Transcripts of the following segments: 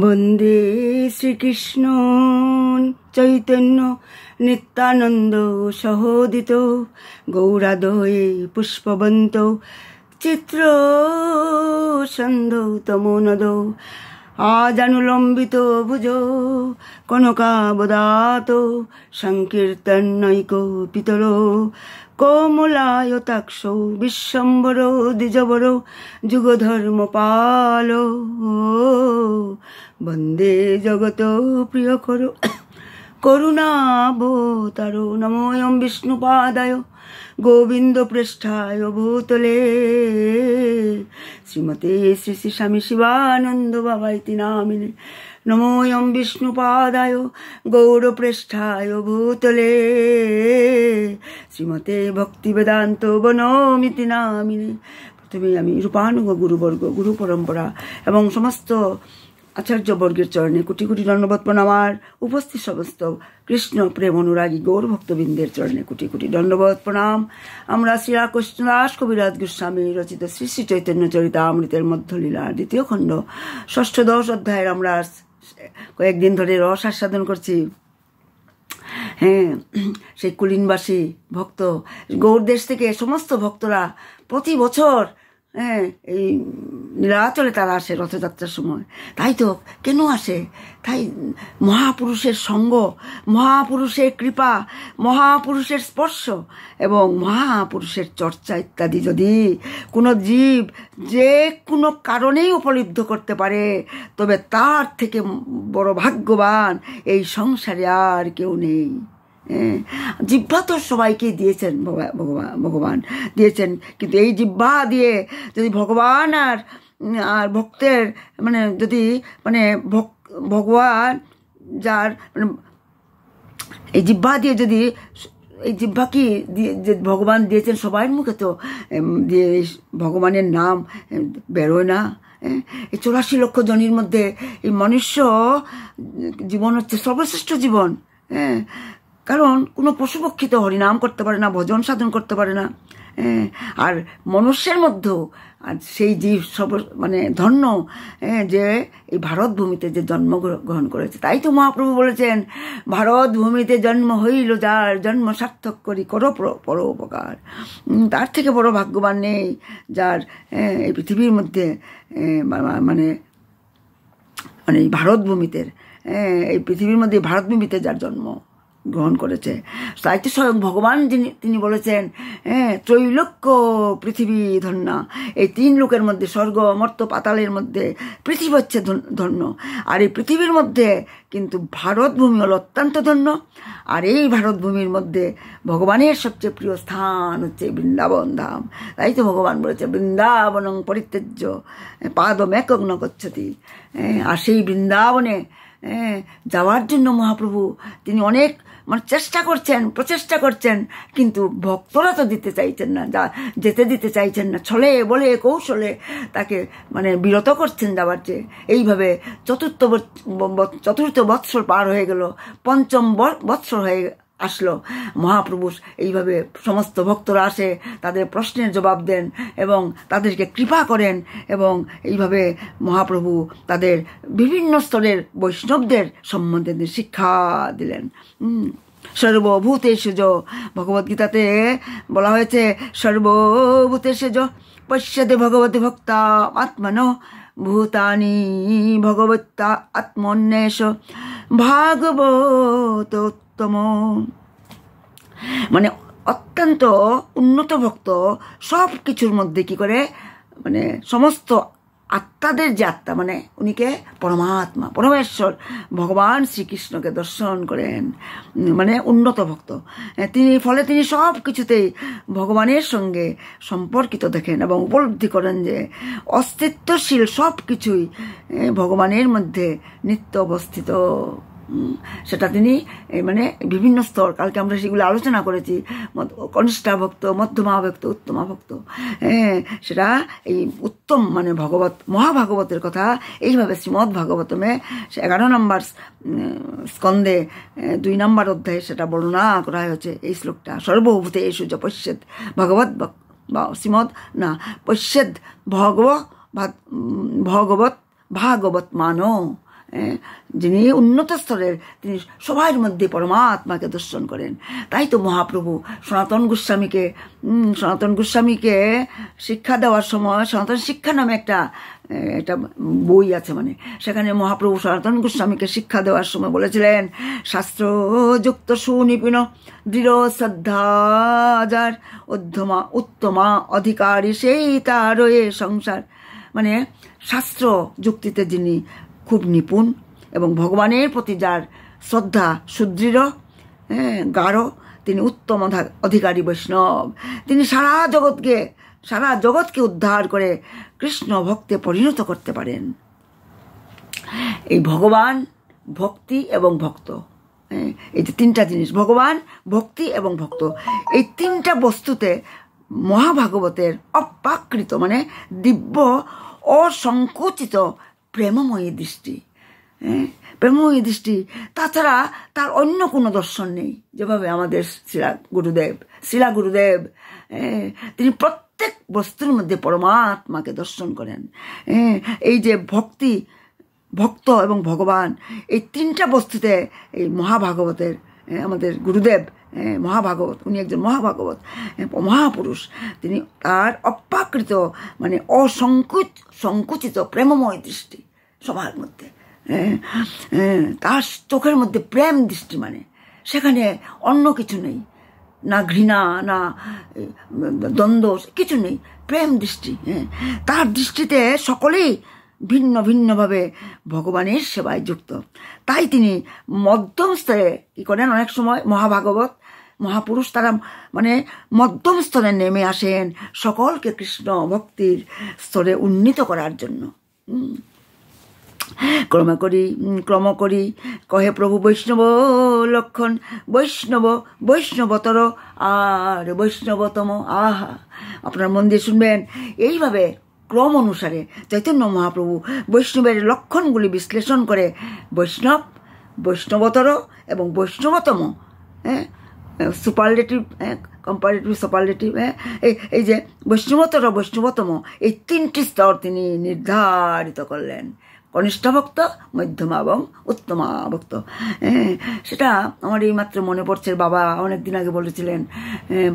বন্দে শ্রীকৃষ্ণ চৈতন্য নিত্যানন্দ সহোদিত গৌরাদয়ে পুষ্পবন্ত চিত্র সন্ধ তমোনদ আজানুলম্বিত ভুজ কনকাবদাত সংকীর্তনৈক পিতর কোমলায়তাক্ষ বিশ্বম্বর দ্বিজবর যুগধর্ম পাল বন্দে জগত প্রিয় করু করুণাবতার নমোয়ম বিষ্ণুপাদায় গোবিন্দ পৃষ্ঠায় ভূতলে শ্রীমতে শ্রী শ্রী স্বামী শিবানন্দ বাবাইতি নামিনে নমোয়ম বিষ্ণুপাদায় গৌরপ্রেষ্ঠায় ভূতলে শ্রীমতে ভক্তিবেদান্ত বনমিতি নামিনে প্রথমে আমি রূপানুগ গুরুবর্গ গুরু পরম্পরা এবং সমস্ত আচার্যবর্গের চরণে কোটি কোটি দণ্ডবোধ প্রণামার উপস্থিত সমস্ত কৃষ্ণ প্রেম অনুরাগী গৌর ভক্তবৃন্দের চরণে কোটি কোটি দণ্ডবত প্রণাম আমরা শ্রীরাকৃষ্ণদাস কবিরাজ গোস্বামী রচিত শ্রী শ্রী চৈতন্য অমৃতের মধ্যলীলা দ্বিতীয় খণ্ড ষষ্ঠ দশ অধ্যায়ের আমরা কয়েকদিন ধরে রস আস্বাদন করছি হ্যাঁ সেই কুলিনবাসী ভক্ত গৌর দেশ থেকে সমস্ত ভক্তরা প্রতি বছর হ্যাঁ এই নীলাচলে তারা আসে রথযাত্রার সময় তাই তো কেন আসে তাই মহাপুরুষের সঙ্গ মহাপুরুষের কৃপা মহাপুরুষের স্পর্শ এবং মহাপুরুষের চর্চা ইত্যাদি যদি কোনো জীব যে কোনো কারণেই উপলব্ধ করতে পারে তবে তার থেকে বড় ভাগ্যবান এই সংসারে আর কেউ নেই জিহ্বা তো সবাইকে দিয়েছেন ভগবান ভগবান দিয়েছেন কিন্তু এই জিহ্বা দিয়ে যদি ভগবান আর আর ভক্তের মানে যদি মানে ভগবান যার মানে এই জিহ্বা দিয়ে যদি এই জিব্বা কি যে ভগবান দিয়েছেন সবার মুখে তো দিয়ে ভগবানের নাম বেরোয় না এই চৌরাশি লক্ষ জনের মধ্যে এই মনুষ্য জীবন হচ্ছে সর্বশ্রেষ্ঠ জীবন হ্যাঁ কারণ কোনো পশুপক্ষী তো হরিনাম করতে পারে না ভজন সাধন করতে পারে না আর মনুষ্যের মধ্যেও আর সেই জীব সব মানে ধন্য যে এই ভারত ভূমিতে যে জন্ম গ্রহণ করেছে তাই তো মহাপ্রভু বলেছেন ভারত ভূমিতে জন্ম হইল যার জন্ম সার্থক করি করো পর উপকার তার থেকে বড় ভাগ্যবান নেই যার এই পৃথিবীর মধ্যে মানে মানে এই ভারত ভূমিতে এই পৃথিবীর মধ্যে ভারত ভূমিতে যার জন্ম গ্রহণ করেছে তাইতে স্বয়ং ভগবান যিনি তিনি বলেছেন হ্যাঁ ত্রৈলোক্য পৃথিবী ধন্য এই তিন লোকের মধ্যে স্বর্গ মর্ত পাতালের মধ্যে পৃথিবী হচ্ছে ধন্য আর এই পৃথিবীর মধ্যে কিন্তু ভারতভূমি হল অত্যন্ত ধন্য আর এই ভারতভূমির মধ্যে ভগবানের সবচেয়ে প্রিয় স্থান হচ্ছে বৃন্দাবন ধাম তাই তো ভগবান বলেছে বৃন্দাবন পরিত্যাজ্য পাদমেকগ্ন করছতি আর সেই বৃন্দাবনে যাওয়ার জন্য মহাপ্রভু তিনি অনেক মানে চেষ্টা করছেন প্রচেষ্টা করছেন কিন্তু ভক্তরা তো দিতে চাইছেন না যা যেতে দিতে চাইছেন না ছলে বলে কৌশলে তাকে মানে বিরত করছেন যাওয়ার চেয়ে এইভাবে চতুর্থ চতুর্থ বৎসর পার হয়ে গেল পঞ্চম বৎসর হয়ে আসলো মহাপ্রভুষ এইভাবে সমস্ত ভক্তরা আসে তাদের প্রশ্নের জবাব দেন এবং তাদেরকে কৃপা করেন এবং এইভাবে মহাপ্রভু তাদের বিভিন্ন স্তরের বৈষ্ণবদের সম্বন্ধে শিক্ষা দিলেন সর্বভূতেশু জ ভগবদ্গীতাতে বলা হয়েছে সর্বভূতে সেজ পশ্যতে ভগবতী ভক্তা আত্মান ভূতানি ভগবত্তা আত্মন্বেষ ভাগবত উত্তম মানে অত্যন্ত উন্নত ভক্ত সব কিছুর মধ্যে কি করে মানে সমস্ত আত্মাদের যে আত্মা মানে উনিকে পরমাত্মা পরমেশ্বর ভগবান শ্রীকৃষ্ণকে দর্শন করেন মানে উন্নত ভক্ত তিনি ফলে তিনি সব কিছুতেই ভগবানের সঙ্গে সম্পর্কিত দেখেন এবং উপলব্ধি করেন যে অস্তিত্বশীল সব কিছুই ভগবানের মধ্যে নিত্য অবস্থিত সেটা তিনি মানে বিভিন্ন স্তর কালকে আমরা সেগুলো আলোচনা করেছি কনিষ্ঠা ভক্ত মধ্যমা ভক্ত উত্তমা ভক্ত হ্যাঁ সেটা এই উত্তম মানে ভগবত মহাভাগবতের কথা এইভাবে শ্রীমদ ভাগবতমে এগারো নম্বর স্কন্দে দুই নম্বর অধ্যায়ে সেটা বর্ণনা করা হয়েছে এই শ্লোকটা সর্বভূতে এসু পশ্যেদ ভগবত বা শ্রীমদ না পশ্যেদ ভগব ভগবত ভাগবত মানো যিনি উন্নত স্তরের তিনি সবার মধ্যে পরমাত্মাকে দর্শন করেন তাই তো মহাপ্রভু সনাতন গোস্বামীকে সনাতন গোস্বামীকে শিক্ষা দেওয়ার সময় সনাতন শিক্ষা নামে একটা একটা বই আছে মানে সেখানে মহাপ্রভু সনাতন গোস্বামীকে শিক্ষা দেওয়ার সময় বলেছিলেন শাস্ত্রযুক্ত সুনিপুণ দৃঢ় শ্রদ্ধাজার উদ্ধমা উত্তমা অধিকারী সেই তারয়ে সংসার মানে শাস্ত্র যুক্তিতে যিনি খুব নিপুণ এবং ভগবানের প্রতি যার শ্রদ্ধা সুদৃঢ় হ্যাঁ গাঢ় তিনি উত্তম অধিকারী বৈষ্ণব তিনি সারা জগৎকে সারা জগৎকে উদ্ধার করে কৃষ্ণ ভক্তে পরিণত করতে পারেন এই ভগবান ভক্তি এবং ভক্ত হ্যাঁ, এই যে তিনটা জিনিস ভগবান ভক্তি এবং ভক্ত এই তিনটা বস্তুতে মহাভাগবতের অপাকৃত মানে দিব্য অসংকুচিত প্রেমময়ী দৃষ্টি হ্যাঁ প্রেমময়ী দৃষ্টি তাছাড়া তার অন্য কোনো দর্শন নেই যেভাবে আমাদের শিলা গুরুদেব শিলা গুরুদেব হ্যাঁ? তিনি প্রত্যেক বস্তুর মধ্যে পরমাত্মাকে দর্শন করেন হ্যাঁ? এই যে ভক্তি ভক্ত এবং ভগবান এই তিনটা বস্তুতে এই মহাভাগবতের আমাদের গুরুদেব মহাভাগবত উনি একজন মহাভাগবত মহাপুরুষ তিনি তার অপ্রাকৃত মানে অসংকুচ সংকুচিত প্রেমময় দৃষ্টি সবার মধ্যে তার চোখের মধ্যে প্রেম দৃষ্টি মানে সেখানে অন্য কিছু নেই না ঘৃণা না দ্বন্দ্ব কিছু নেই প্রেম দৃষ্টি হ্যাঁ তার দৃষ্টিতে সকলেই ভিন্ন ভিন্নভাবে ভগবানের সেবায় যুক্ত তাই তিনি মধ্যম স্তরে কী করেন অনেক সময় মহাভাগবত মহাপুরুষ তারা মানে মধ্যম স্তরে নেমে আসেন সকলকে কৃষ্ণ ভক্তির স্তরে উন্নীত করার জন্য ক্রম করি ক্রম করি কহে প্রভু বৈষ্ণব লক্ষণ বৈষ্ণব বৈষ্ণবতর আর বৈষ্ণবতম আহা আপনার মন দিয়ে শুনবেন এইভাবে ক্রম অনুসারে চৈতন্য মহাপ্রভু বৈষ্ণবের লক্ষণগুলি বিশ্লেষণ করে বৈষ্ণব বৈষ্ণবতর এবং বৈষ্ণবতম হ্যাঁ সুপারলেটিভ হ্যাঁ কম্পারেটিভ সুপারলেটিভ হ্যাঁ এই যে বৈষ্ণবতর বৈষ্ণবতম এই তিনটি স্তর তিনি নির্ধারিত করলেন কনিষ্ঠ ভক্ত মধ্যমা এবং উত্তমা ভক্ত সেটা আমার এই মাত্র মনে পড়ছে বাবা অনেক দিন আগে বলেছিলেন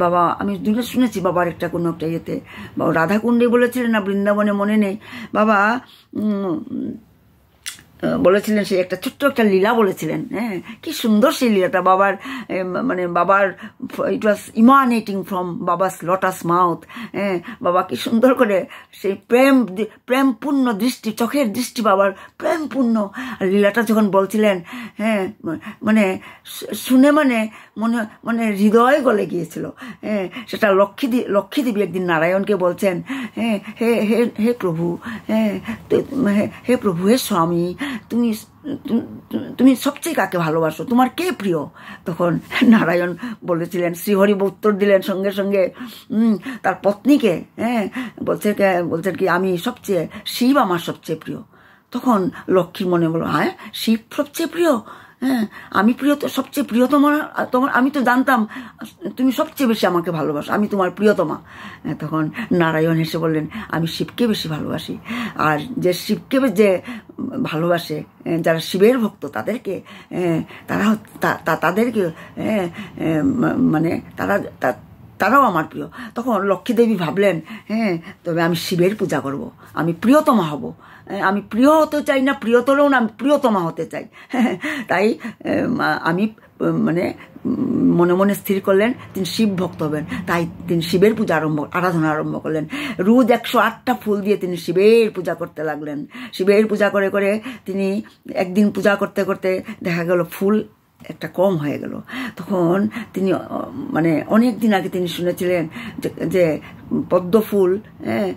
বাবা আমি দুটো শুনেছি বাবার একটা কোনো একটা ইয়েতে বাবা রাধাকুণ্ডে বলেছিলেন না বৃন্দাবনে মনে নেই বাবা বলেছিলেন সেই একটা ছোট্ট একটা লীলা বলেছিলেন হ্যাঁ কি সুন্দর সেই লীলাটা বাবার মানে বাবার it was emanating from Baba's lotus mouth হ্যাঁ বাবা কি সুন্দর করে সেই প্রেম প্রেমপূর্ণ দৃষ্টি চোখের দৃষ্টি বাবার প্রেমপূর্ণ লীলাটা যখন বলছিলেন হ্যাঁ মানে শুনে মানে মনে মানে হৃদয় গলে গিয়েছিল হ্যাঁ সেটা লক্ষ্মী লক্ষ্মী দেবী একদিন নারায়ণকে বলছেন হ্যাঁ হে হে হে প্রভু হ্যাঁ হে প্রভু হে স্বামী তুমি তুমি সবচেয়ে কাকে ভালোবাসো তোমার কে প্রিয় তখন নারায়ণ বলেছিলেন শ্রীহরি উত্তর দিলেন সঙ্গে সঙ্গে তার পত্নীকে হ্যাঁ বলছে বলছেন কি আমি সবচেয়ে শিব আমার সবচেয়ে প্রিয় তখন লক্ষ্মীর মনে বলো হ্যাঁ শিব সবচেয়ে প্রিয় হ্যাঁ আমি প্রিয় সবচেয়ে প্রিয়তমা তোমার আমি তো জানতাম তুমি সবচেয়ে বেশি আমাকে ভালোবাসো আমি তোমার প্রিয়তমা হ্যাঁ, তখন নারায়ণ হেসে বললেন আমি শিবকে বেশি ভালোবাসি আর যে শিবকে যে ভালোবাসে হ্যাঁ, যারা শিবের ভক্ত তাদেরকে হ্যাঁ, মানে তারা তা তাদেরকে মানে তারা তারাও আমার প্রিয় তখন লক্ষ্মীদেবী ভাবলেন হ্যাঁ তবে আমি শিবের পূজা করব আমি প্রিয়তমা হব আমি প্রিয় হতে চাই না প্রিয়তরও না আমি প্রিয়তমা হতে চাই তাই আমি মানে মনে মনে স্থির করলেন তিনি শিব ভক্ত হবেন তাই তিনি শিবের পূজা আরম্ভ আরাধনা আরম্ভ করলেন রোজ একশো আটটা ফুল দিয়ে তিনি শিবের পূজা করতে লাগলেন শিবের পূজা করে করে তিনি একদিন পূজা করতে করতে দেখা গেল ফুল একটা কম হয়ে গেল তখন তিনি মানে অনেক দিন আগে তিনি শুনেছিলেন যে পদ্ম ফুল হ্যাঁ,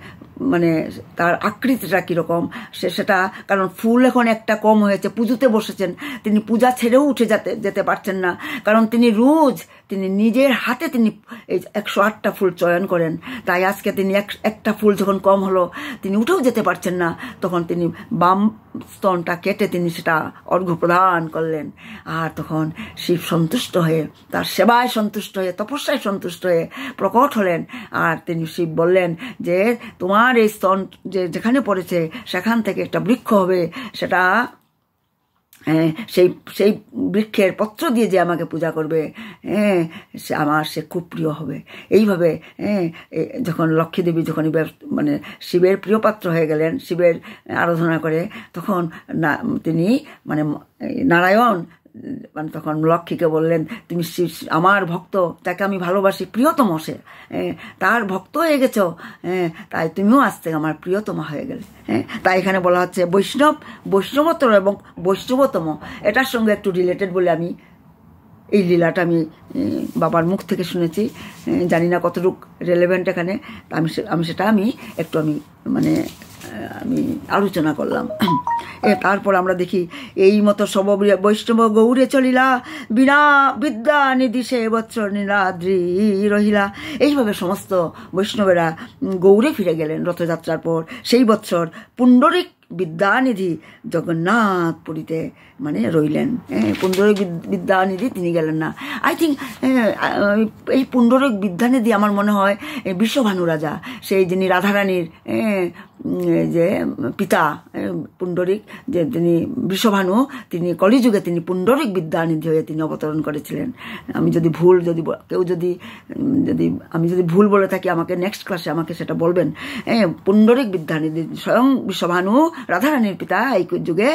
মানে তার আকৃতিটা কীরকম সে সেটা কারণ ফুল এখন একটা কম হয়েছে পুজোতে বসেছেন তিনি পূজা ছেড়েও উঠে যেতে যেতে পারছেন না কারণ তিনি রোজ তিনি নিজের হাতে তিনি এই একশো আটটা ফুল চয়ন করেন তাই আজকে তিনি এক একটা ফুল যখন কম হলো তিনি উঠেও যেতে পারছেন না তখন তিনি বাম স্তনটা কেটে তিনি সেটা অর্ঘ্য প্রদান করলেন আর তখন শিব সন্তুষ্ট হয়ে তার সেবায় সন্তুষ্ট হয়ে তপস্যায় সন্তুষ্ট হয়ে প্রকট হলেন আর তিনি শিব বললেন যে তোমার এই স্তন যে যেখানে পড়েছে সেখান থেকে একটা বৃক্ষ হবে সেটা সেই সেই বৃক্ষের পত্র দিয়ে যে আমাকে পূজা করবে হ্যাঁ সে আমার সে খুব প্রিয় হবে এইভাবে হ্যাঁ যখন লক্ষ্মী দেবী যখন মানে শিবের প্রিয়পাত্র হয়ে গেলেন শিবের আরাধনা করে তখন না তিনি মানে নারায়ণ মানে তখন লক্ষ্মীকে বললেন তুমি আমার ভক্ত তাকে আমি ভালোবাসি প্রিয়তম সে তার ভক্ত হয়ে গেছ হ্যাঁ তাই তুমিও আজ থেকে আমার প্রিয়তমা হয়ে গেলে হ্যাঁ তাই এখানে বলা হচ্ছে বৈষ্ণব বৈষ্ণবতর এবং বৈষ্ণবতম এটার সঙ্গে একটু রিলেটেড বলে আমি এই লীলাটা আমি বাবার মুখ থেকে শুনেছি জানি না কতটুক রেলেভেন্ট এখানে আমি আমি সেটা আমি একটু আমি মানে আমি আলোচনা করলাম তারপর আমরা দেখি এই মতো সব বৈষ্ণব গৌরে চলিলা বিনা বিদ্যা নিদিশে বৎসর নীলাদ্রি রহিলা এইভাবে সমস্ত বৈষ্ণবেরা গৌরে ফিরে গেলেন রথযাত্রার পর সেই বৎসর পুণ্ডরিক বিদ্যানিধি জগন্নাথ পুরীতে মানে রইলেন হ্যাঁ পুণ্ডরিক বিদ্যানিধি তিনি গেলেন না আই থিঙ্ক হ্যাঁ, এই পুন্ডরিক বিদ্যানিধি আমার মনে হয় বিশ্বভানু রাজা সেই যিনি রাধারানীর হ্যাঁ, যে পিতা হ্যাঁ, পুণ্ডরিক যে তিনি বিশ্বভানু তিনি কলিযুগে তিনি পুণ্ডরিক বিদ্যানিধি হয়ে তিনি অবতরণ করেছিলেন আমি যদি ভুল যদি কেউ যদি যদি আমি যদি ভুল বলে থাকি আমাকে নেক্সট ক্লাসে আমাকে সেটা বলবেন হ্যাঁ পুণ্ডরিক বিদ্যানিধি স্বয়ং বিশ্বভানু রাধারানীর পিতা এই যুগে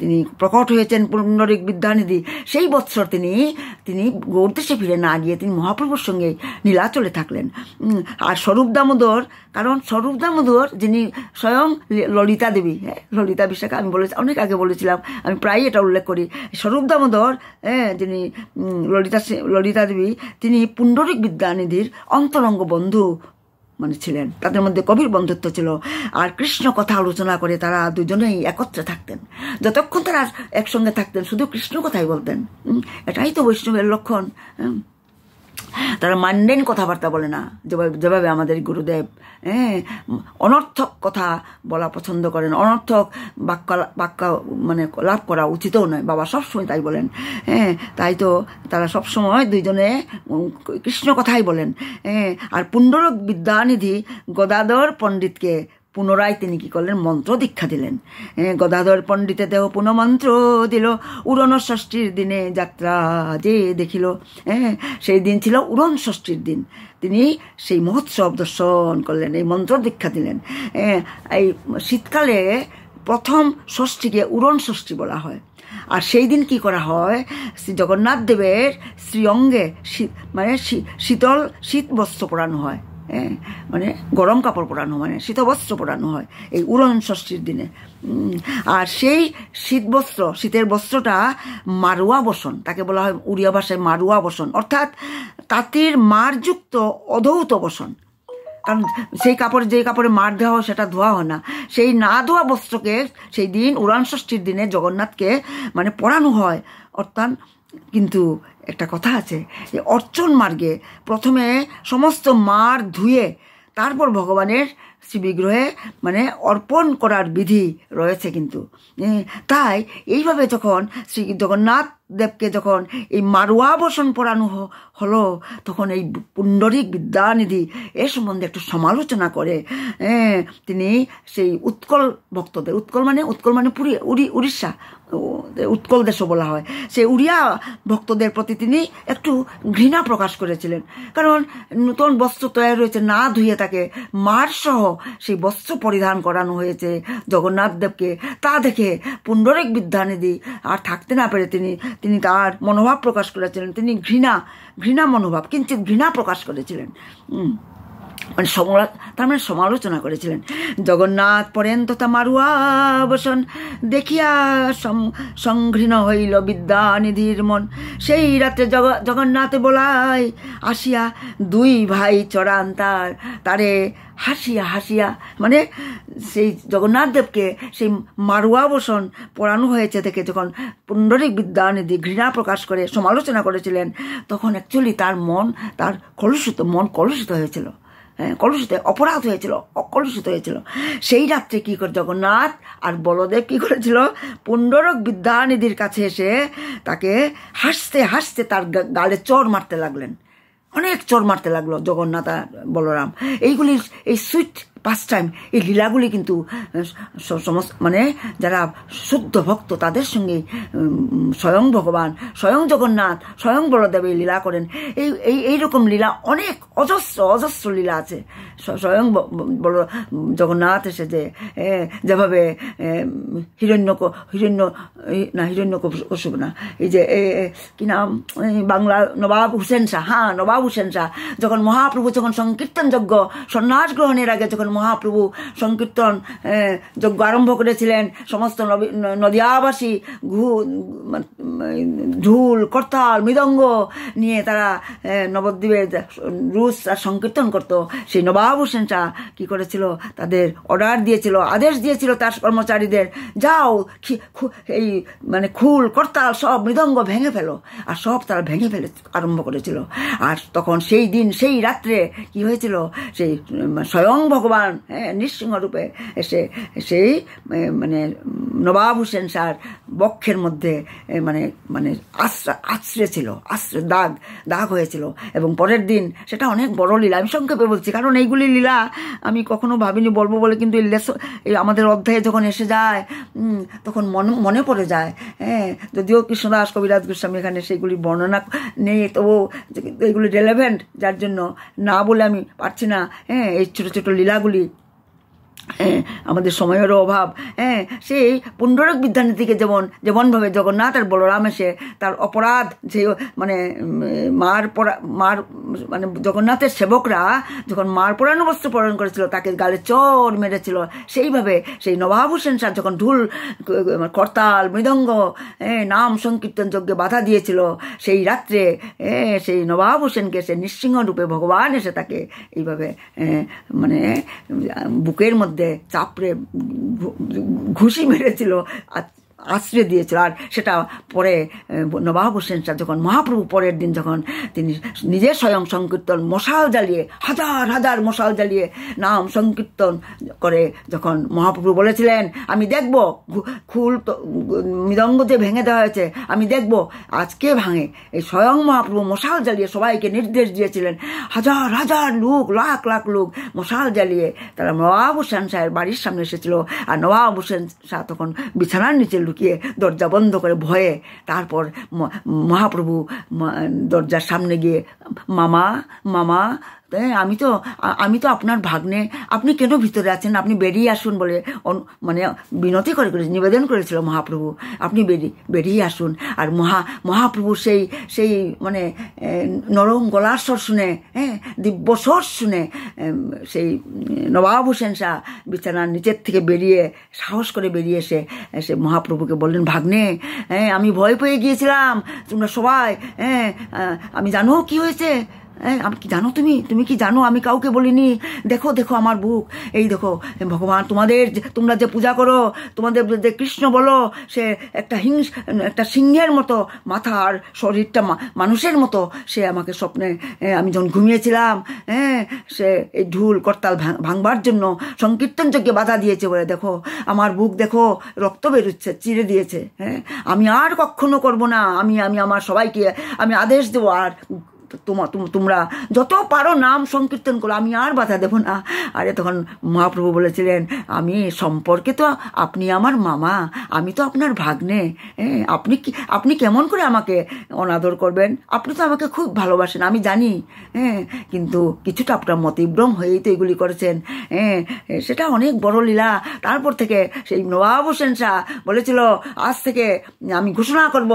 তিনি প্রকট হয়েছেন পুণ্ডরিক বিদ্যানিধি সেই বৎসর তিনি তিনি গৌরদেশে ফিরে না গিয়ে তিনি মহাপ্রভুর সঙ্গে নীলাচলে থাকলেন আর স্বরূপ দামোদর কারণ স্বরূপ দামোদর যিনি স্বয়ং ললিতা দেবী হ্যাঁ ললিতা বিশাখা আমি বলেছি অনেক আগে বলেছিলাম আমি প্রায়ই এটা উল্লেখ করি স্বরূপ দামোদর হ্যাঁ যিনি ললিতা ললিতা দেবী তিনি পুণ্ডরিক বিদ্যানিধির অন্তরঙ্গ বন্ধু মানে ছিলেন তাদের মধ্যে কবির বন্ধুত্ব ছিল আর কৃষ্ণ কথা আলোচনা করে তারা দুজনেই একত্রে থাকতেন যতক্ষণ তারা একসঙ্গে থাকতেন শুধু কৃষ্ণ কথাই বলতেন এটাই তো বৈষ্ণবের লক্ষণ তারা মান্ডেন কথাবার্তা বলে না যেভাবে যেভাবে আমাদের গুরুদেব হ্যাঁ অনর্থক কথা বলা পছন্দ করেন অনর্থক বাক্য বাক্য মানে লাভ করা উচিতও নয় বাবা সবসময় তাই বলেন হ্যাঁ তাই তো তারা সবসময় দুইজনে কৃষ্ণ কথাই বলেন হ্যাঁ আর পুণ্ডরক বিদ্যানিধি গদাধর পণ্ডিতকে পুনরায় তিনি কী করলেন মন্ত্র দীক্ষা দিলেন গদাধর পণ্ডিতে দেহ পুনমন্ত্র দিল উড়ন ষষ্ঠীর দিনে যাত্রা যে দেখিল হ্যাঁ সেই দিন ছিল উড়ন ষষ্ঠীর দিন তিনি সেই মহোৎসব দর্শন করলেন এই মন্ত্র দীক্ষা দিলেন এই শীতকালে প্রথম ষষ্ঠীকে উড়ন ষষ্ঠী বলা হয় আর সেই দিন কি করা হয় শ্রী জগন্নাথ দেবের শ্রী অঙ্গে মানে শীতল শীত বস্ত্র পরানো হয় মানে গরম কাপড় পরানো মানে শীতবস্ত্র পরানো হয় এই উড়ন ষষ্ঠীর দিনে আর সেই শীতবস্ত্র শীতের বস্ত্রটা মারুয়া বসন তাকে বলা হয় উড়িয়া ভাষায় মারুয়া বসন অর্থাৎ তাঁতির মারযুক্ত অধৌত বসন কারণ সেই কাপড় যেই কাপড়ে মার দেওয়া হয় সেটা ধোয়া হয় না সেই না ধোয়া বস্ত্রকে সেই দিন উড়ান ষষ্ঠীর দিনে জগন্নাথকে মানে পরানো হয় অর্থাৎ কিন্তু একটা কথা আছে যে অর্চন মার্গে প্রথমে সমস্ত মার ধুয়ে তারপর ভগবানের শ্রীবিগ্রহে মানে অর্পণ করার বিধি রয়েছে কিন্তু তাই এইভাবে যখন শ্রী জগন্নাথ দেবকে যখন এই মারুয়াবসন পড়ানো হলো তখন এই পুণ্ডরিক বিদ্যানিধি এ সম্বন্ধে একটু সমালোচনা করে তিনি সেই উৎকল ভক্তদের উৎকল মানে উৎকল মানে পুরী উড়ি উড়িষ্যা উৎকল দেশও বলা হয় সে উড়িয়া ভক্তদের প্রতি তিনি একটু ঘৃণা প্রকাশ করেছিলেন কারণ নতুন বস্ত্র তৈরি হয়েছে না ধুয়ে তাকে সহ সেই বস্ত্র পরিধান করানো হয়েছে জগন্নাথ দেবকে তা দেখে পুণ্ডরিক বিদ্যানিধি আর থাকতে না পেরে তিনি তিনি তার মনোভাব প্রকাশ করেছিলেন তিনি ঘৃণা ঘৃণা মনোভাব কিঞ্চিত ঘৃণা প্রকাশ করেছিলেন মানে সমরা তার মানে সমালোচনা করেছিলেন জগন্নাথ পরেন তথা মারুয়াবসন দেখিয়া সংঘৃণ হইল বিদ্যানিধির মন সেই রাত্রে জগ জগন্নাথ বলাই আসিয়া দুই ভাই চড়ান তার তারে হাসিয়া হাসিয়া মানে সেই জগন্নাথ দেবকে সেই মারুয়াবসন পড়ানো হয়েছে থেকে যখন পুণ্ডরিক বিদ্যানিধি ঘৃণা প্রকাশ করে সমালোচনা করেছিলেন তখন অ্যাকচুয়ালি তার মন তার কলুষিত মন কলুষিত হয়েছিল হ্যাঁ কলুষিত অপরাধ হয়েছিল অকলুষিত হয়েছিল সেই রাত্রে কী করে জগন্নাথ আর বলদেব কী করেছিল পুণ্ডরক বিদ্যানিধির কাছে এসে তাকে হাসতে হাসতে তার গালে চর মারতে লাগলেন অনেক চর মারতে লাগলো জগন্নাথ আর বলরাম এইগুলির এই সুইট পাঁচ টাইম এই লীলাগুলি কিন্তু সমস্ত মানে যারা শুদ্ধ ভক্ত তাদের সঙ্গে স্বয়ং ভগবান স্বয়ং জগন্নাথ স্বয়ং বলদেব এই লীলা করেন এই এই এইরকম লীলা অনেক অজস্র অজস্র লীলা আছে স্বয়ং বল জগন্নাথ এসে যে যেভাবে হিরণ্য হিরণ্য না হিরণ্য কশুব না এই যে কি নাম বাংলা নবাব হুসেন শাহ হ্যাঁ নবাব হুসেন শাহ যখন মহাপ্রভু যখন সংকীর্তন যজ্ঞ সন্ন্যাস গ্রহণের আগে যখন মহাপ্রভু সংকীর্তন যজ্ঞ আরম্ভ করেছিলেন সমস্ত নদিয়াবাসী ঘু ঢুল মানে, করতাল মৃদঙ্গ নিয়ে তারা নবদ্বীপে রুশ আর সংকীর্তন করত সেই নবাব হোসেন কী করেছিল তাদের অর্ডার দিয়েছিল আদেশ দিয়েছিল তার কর্মচারীদের যাও এই মানে খুল করতাল সব মৃদঙ্গ ভেঙে ফেলো আর সব তারা ভেঙে ফেলে আরম্ভ করেছিল আর তখন সেই দিন সেই রাত্রে কি হয়েছিল সেই স্বয়ং ভগবান ভগবান হ্যাঁ নৃসিংহরূপে এসে সেই মানে নবাব হোসেন স্যার বক্ষের মধ্যে মানে মানে আশ্রা আশ্রে ছিল আশ্রে দাগ দাগ হয়েছিল এবং পরের দিন সেটা অনেক বড় লীলা আমি সংক্ষেপে বলছি কারণ এইগুলি লীলা আমি কখনো ভাবিনি বলবো বলে কিন্তু এই আমাদের অধ্যায়ে যখন এসে যায় তখন মন মনে পড়ে যায় হ্যাঁ যদিও কৃষ্ণদাস কবিরাজ গোস্বামী এখানে সেইগুলি বর্ণনা নেই তবু এগুলি রেলেভেন্ট যার জন্য না বলে আমি পারছি না হ্যাঁ এই ছোটো ছোটো লীলাগুলো 굴리 হ্যাঁ আমাদের সময়েরও অভাব হ্যাঁ সেই পুণ্ডরক বিদ্যানীতিকে যেমন যেমনভাবে জগন্নাথ আর বলরাম এসে তার অপরাধ যে মানে মার পরা মার মানে জগন্নাথের সেবকরা যখন মার পরানো বস্ত্র পরণ করেছিল তাকে গালে চর মেরেছিল সেইভাবে সেই নবাব হোসেন স্যার যখন ঢুল করতাল মৃদঙ্গ হ্যাঁ নাম সংকীর্তন যজ্ঞে বাধা দিয়েছিল সেই রাত্রে হ্যাঁ সেই নবাব হোসেনকে সে নৃসিংহ রূপে ভগবান এসে তাকে এইভাবে হ্যাঁ, মানে বুকের মধ্যে মধ্যে চাপড়ে ঘুষি মেরেছিল আর আশ্রয় দিয়েছিল আর সেটা পরে নবাব হোসেন শাহ যখন মহাপ্রভু পরের দিন যখন তিনি নিজে স্বয়ং সংকীর্তন মশাল জ্বালিয়ে হাজার হাজার মশাল জ্বালিয়ে নাম সংকীর্তন করে যখন মহাপ্রভু বলেছিলেন আমি দেখব খুল মৃদঙ্গ যে ভেঙে দেওয়া হয়েছে আমি দেখব আজকে ভাঙে এই স্বয়ং মহাপ্রভু মশাল জ্বালিয়ে সবাইকে নির্দেশ দিয়েছিলেন হাজার হাজার লোক লাখ লাখ লোক মশাল জ্বালিয়ে তারা নবাব হোসেন সাহের বাড়ির সামনে এসেছিল আর নবাব হোসেন শাহ তখন বিছানার নিচে লুকিয়ে দরজা বন্ধ করে ভয়ে তারপর মহাপ্রভু দরজার সামনে গিয়ে মামা মামা আমি তো আমি তো আপনার ভাগ্নে আপনি কেন ভিতরে আছেন আপনি বেরিয়ে আসুন বলে মানে বিনতি করে করে নিবেদন করেছিল মহাপ্রভু আপনি বেরিয়ে বেরিয়ে আসুন আর মহা মহাপ্রভু সেই সেই মানে নরম গলার স্বর শুনে হ্যাঁ দিব্য স্বর শুনে সেই নবাব হোসেন শাহ বিছানার নিচের থেকে বেরিয়ে সাহস করে বেরিয়ে এসে সে মহাপ্রভুকে বললেন ভাগ্নে হ্যাঁ আমি ভয় পেয়ে গিয়েছিলাম তোমরা সবাই হ্যাঁ আমি জানো কী হয়েছে হয়েছে আমি কি জানো তুমি তুমি কি জানো আমি কাউকে বলিনি দেখো দেখো আমার বুক এই দেখো ভগবান তোমাদের তোমরা যে পূজা করো তোমাদের যে কৃষ্ণ বলো সে একটা হিংস একটা সিংহের মতো মাথা আর শরীরটা মানুষের মতো সে আমাকে স্বপ্নে আমি যখন ঘুমিয়েছিলাম হ্যাঁ সে এই ঢুল করতাল ভাঙবার জন্য সংকীর্তন বাধা দিয়েছে বলে দেখো আমার বুক দেখো রক্ত বেরুচ্ছে চিরে দিয়েছে হ্যাঁ আমি আর কখনো করব না আমি আমি আমার সবাইকে আমি আদেশ দেবো আর তোমা তোমরা যত পারো নাম সংকীর্তন করো আমি আর বাধা দেবো না আরে তখন মহাপ্রভু বলেছিলেন আমি সম্পর্কে তো আপনি আমার মামা আমি তো আপনার ভাগ্নে হ্যাঁ আপনি কি আপনি কেমন করে আমাকে অনাদর করবেন আপনি তো আমাকে খুব ভালোবাসেন আমি জানি হ্যাঁ কিন্তু কিছুটা আপনার মতিভ্রম হয়েই তো এগুলি করেছেন হ্যাঁ সেটা অনেক বড় লীলা তারপর থেকে সেই নবাব হোসেন শাহ বলেছিল আজ থেকে আমি ঘোষণা করব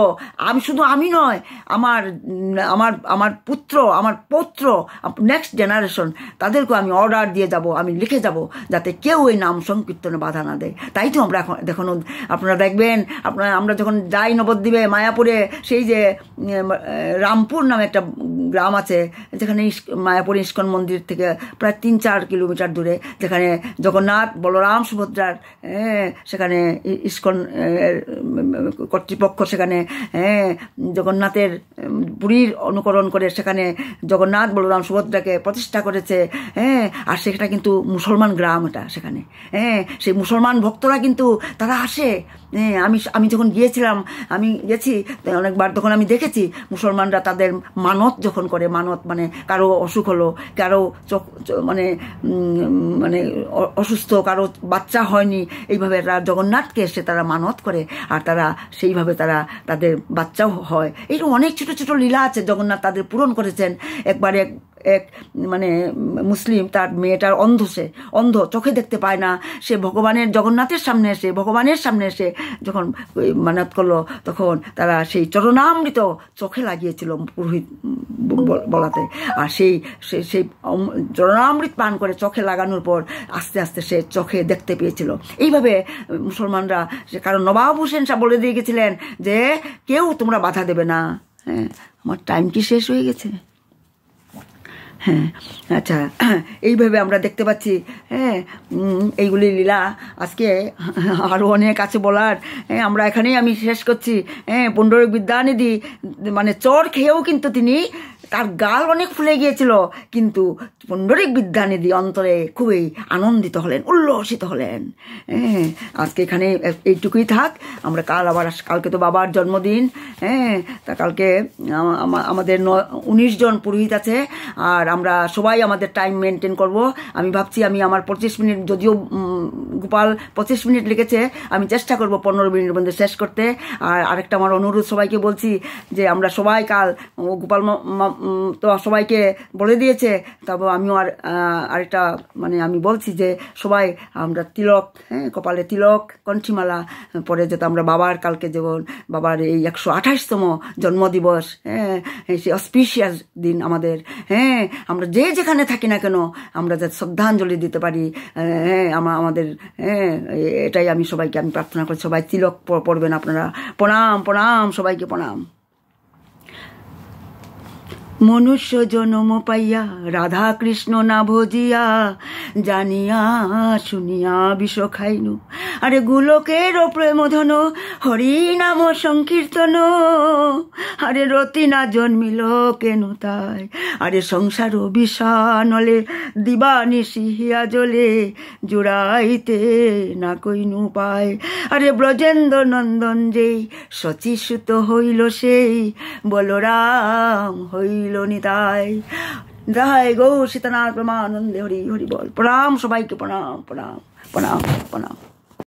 আমি শুধু আমি নয় আমার আমার আমার পুত্র আমার পৌত্র নেক্সট জেনারেশন তাদেরকেও আমি অর্ডার দিয়ে যাব আমি লিখে যাব যাতে কেউ এই নাম সংকীর্তনে বাধা না দেয় তাই তো আমরা এখন দেখুন আপনারা দেখবেন আপনারা আমরা যখন যাই নবদ্বীপে মায়াপুরে সেই যে রামপুর নামে একটা গ্রাম আছে যেখানে মায়াপুর ইস্কন মন্দির থেকে প্রায় তিন চার কিলোমিটার দূরে যেখানে জগন্নাথ বলরাম সুভদ্রার হ্যাঁ, সেখানে ইস্কন কর্তৃপক্ষ সেখানে হ্যাঁ, জগন্নাথের পুরীর অনুকরণ করে সেখানে জগন্নাথ বলরাম সুভদ্রাকে প্রতিষ্ঠা করেছে হ্যাঁ আর সেটা কিন্তু মুসলমান গ্রাম এটা সেখানে হ্যাঁ সেই মুসলমান ভক্তরা কিন্তু তারা আসে হ্যাঁ আমি আমি যখন গিয়েছিলাম আমি গেছি অনেকবার তখন আমি দেখেছি মুসলমানরা তাদের মানত যখন করে মানত মানে কারো অসুখ হলো কারো চোখ মানে মানে অসুস্থ কারো বাচ্চা হয়নি এইভাবে তারা জগন্নাথকে এসে তারা মানত করে আর তারা সেইভাবে তারা তাদের বাচ্চাও হয় এইরকম অনেক ছোট ছোট লীলা আছে জগন্নাথ তাদের পুরো জন্মগ্রহণ করেছেন একবার এক এক মানে মুসলিম তার মেয়েটার অন্ধ সে অন্ধ চোখে দেখতে পায় না সে ভগবানের জগন্নাথের সামনে এসে ভগবানের সামনে এসে যখন মানত করলো তখন তারা সেই চরণামৃত চোখে লাগিয়েছিল পুরোহিত বলাতে আর সেই সেই চরণামৃত পান করে চোখে লাগানোর পর আস্তে আস্তে সে চোখে দেখতে পেয়েছিল এইভাবে মুসলমানরা কারণ নবাব হোসেন শাহ বলে দিয়ে গেছিলেন যে কেউ তোমরা বাধা দেবে না হ্যাঁ আমার টাইম কি শেষ হয়ে গেছে হ্যাঁ আচ্ছা এইভাবে আমরা দেখতে পাচ্ছি হ্যাঁ এইগুলি লীলা আজকে আরও অনেক আছে বলার হ্যাঁ আমরা এখানেই আমি শেষ করছি হ্যাঁ পণ্ডরিক বিদ্যানিধি মানে চর খেয়েও কিন্তু তিনি তার গাল অনেক ফুলে গিয়েছিল কিন্তু পণ্ডরিক বিদ্যানিধি অন্তরে খুবই আনন্দিত হলেন উল্লসিত হলেন হ্যাঁ আজকে এখানে এইটুকুই থাক আমরা কাল আবার কালকে তো বাবার জন্মদিন হ্যাঁ তা কালকে আমাদের উনিশ জন পুরোহিত আছে আর আমরা সবাই আমাদের টাইম মেনটেন করব আমি ভাবছি আমি আমার পঁচিশ মিনিট যদিও গোপাল পঁচিশ মিনিট লিখেছে আমি চেষ্টা করব পনেরো মিনিটের মধ্যে শেষ করতে আর আরেকটা আমার অনুরোধ সবাইকে বলছি যে আমরা সবাই কাল গোপাল তো সবাইকে বলে দিয়েছে তারপর আমিও আর আরেকটা মানে আমি বলছি যে সবাই আমরা তিলক হ্যাঁ কপালে তিলক কণ্ঠিমালা পরে যেতে আমরা বাবার কালকে যেমন বাবার এই একশো আঠাশতম জন্মদিবস হ্যাঁ সে অস্পিশিয়াস দিন আমাদের হ্যাঁ আমরা যে যেখানে থাকি না কেন আমরা যাতে শ্রদ্ধাঞ্জলি দিতে পারি হ্যাঁ আমার আমাদের হ্যাঁ এটাই আমি সবাইকে আমি প্রার্থনা করি সবাই তিলক পড়বেন আপনারা প্রণাম প্রণাম সবাইকে প্রণাম মনুষ্য জনম পাইয়া রাধা কৃষ্ণ না ভজিয়া জানিয়া শুনিয়া বিষ খাইনু আরে গুলোকের প্রেমধন হরি নাম সংকীর্তন আরে রতি না জন্মিল কেন তাই আরে সংসার বিষানলে দিবা নিশিহিয়া জলে জোড়াইতে না কইনু পায় আরে ব্রজেন্দ্র নন্দন যেই সচিসুত হইল সেই বলরাম হইল হরিল নিতাই জয় গৌ সীতানাথ প্রমানন্দে হরি হরি বল প্রণাম সবাইকে প্রণাম প্রণাম প্রণাম প্রণাম